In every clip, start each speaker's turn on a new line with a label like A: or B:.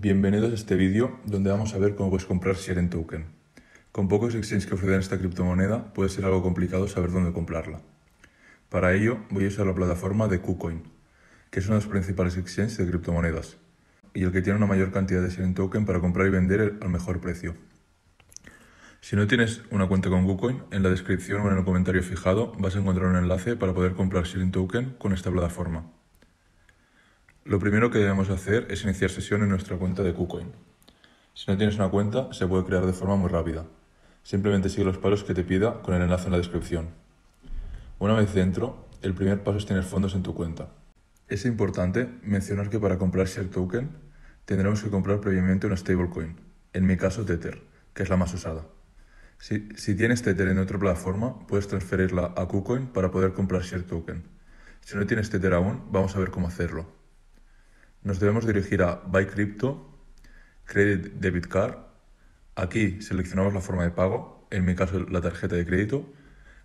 A: Bienvenidos a este vídeo donde vamos a ver cómo puedes comprar Siren Token. Con pocos exchanges que ofrecen esta criptomoneda puede ser algo complicado saber dónde comprarla. Para ello voy a usar la plataforma de KuCoin, que es uno de los principales exchanges de criptomonedas y el que tiene una mayor cantidad de Siren Token para comprar y vender al mejor precio. Si no tienes una cuenta con KuCoin, en la descripción o en el comentario fijado vas a encontrar un enlace para poder comprar Siren Token con esta plataforma. Lo primero que debemos hacer es iniciar sesión en nuestra cuenta de KuCoin. Si no tienes una cuenta, se puede crear de forma muy rápida. Simplemente sigue los pasos que te pida con el enlace en la descripción. Una vez dentro, el primer paso es tener fondos en tu cuenta. Es importante mencionar que para comprar Share Token tendremos que comprar previamente una stablecoin, en mi caso Tether, que es la más usada. Si, tienes Tether en otra plataforma, puedes transferirla a KuCoin para poder comprar Share Token. Si no tienes Tether aún, vamos a ver cómo hacerlo nos debemos dirigir a Buy Crypto, Credit Debit Card. Aquí seleccionamos la forma de pago, en mi caso la tarjeta de crédito,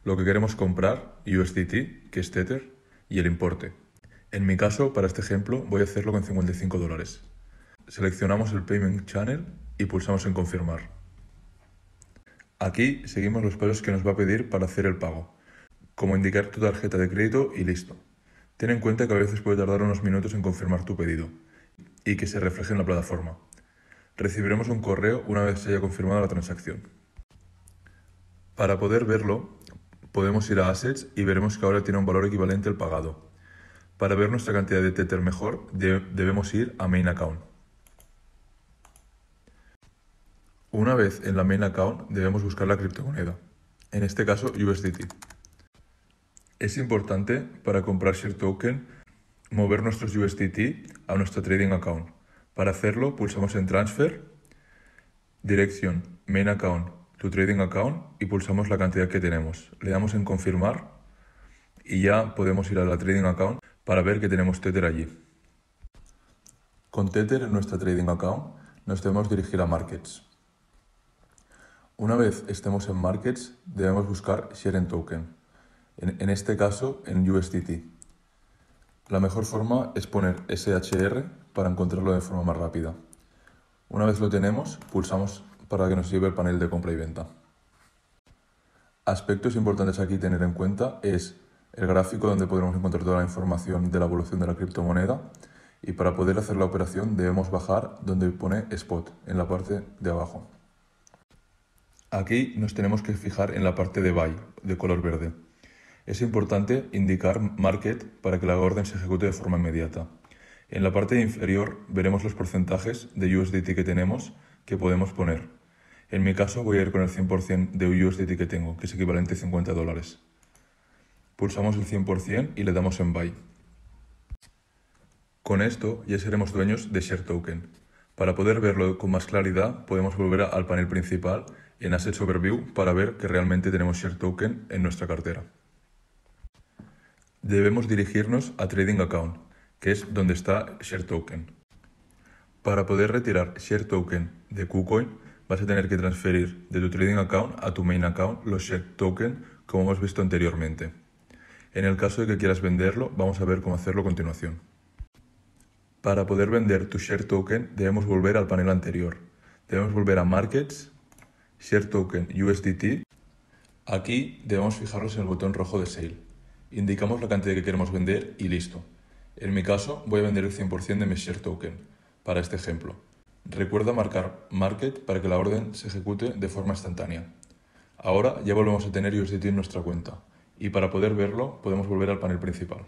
A: lo que queremos comprar, USDT, que es Tether, y el importe. En mi caso, para este ejemplo, voy a hacerlo con 55 dólares. Seleccionamos el Payment Channel y pulsamos en Confirmar. Aquí seguimos los pasos que nos va a pedir para hacer el pago, como indicar tu tarjeta de crédito y listo. Ten en cuenta que a veces puede tardar unos minutos en confirmar tu pedido y que se refleje en la plataforma. Recibiremos un correo una vez se haya confirmado la transacción. Para poder verlo, podemos ir a Assets y veremos que ahora tiene un valor equivalente al pagado. Para ver nuestra cantidad de Tether mejor, debemos ir a Main Account. Una vez en la Main Account, debemos buscar la criptomoneda, en este caso USDT. Es importante para comprar Share Token mover nuestros USDT a nuestro trading account. Para hacerlo pulsamos en Transfer, Dirección, Main Account, To Trading Account y pulsamos la cantidad que tenemos. Le damos en Confirmar y ya podemos ir a la Trading Account para ver que tenemos Tether allí. Con Tether en nuestra Trading Account nos debemos dirigir a Markets. Una vez estemos en Markets debemos buscar Share Token en, este caso en USDT. La mejor forma es poner SHR para encontrarlo de forma más rápida. Una vez lo tenemos, pulsamos para que nos lleve el panel de compra y venta. Aspectos importantes aquí tener en cuenta es el gráfico donde podremos encontrar toda la información de la evolución de la criptomoneda y para poder hacer la operación debemos bajar donde pone Spot, en la parte de abajo. Aquí nos tenemos que fijar en la parte de Buy, de color verde. Es importante indicar Market para que la orden se ejecute de forma inmediata. En la parte inferior veremos los porcentajes de USDT que tenemos que podemos poner. En mi caso voy a ir con el 100% de USDT que tengo, que es equivalente a 50 dólares. Pulsamos el 100% y le damos en Buy. Con esto ya seremos dueños de Share Token. Para poder verlo con más claridad, podemos volver al panel principal en Asset Overview para ver que realmente tenemos Share Token en nuestra cartera debemos dirigirnos a Trading Account, que es donde está Token. Para poder retirar Token de KuCoin, vas a tener que transferir de tu Trading Account a tu Main Account los Share Token, como hemos visto anteriormente. En el caso de que quieras venderlo, vamos a ver cómo hacerlo a continuación. Para poder vender tu Share Token, debemos volver al panel anterior. Debemos volver a Markets, Share Token USDT. Aquí debemos fijarnos en el botón rojo de Sale. Indicamos la cantidad que queremos vender y listo. En mi caso, voy a vender el 100% de mi share token para este ejemplo. Recuerda marcar Market para que la orden se ejecute de forma instantánea. Ahora ya volvemos a tener USDT en nuestra cuenta y para poder verlo podemos volver al panel principal.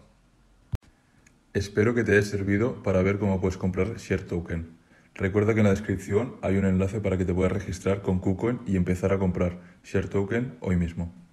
A: Espero que te haya servido para ver cómo puedes comprar Share Token. Recuerda que en la descripción hay un enlace para que te puedas registrar con KuCoin y empezar a comprar Share Token hoy mismo.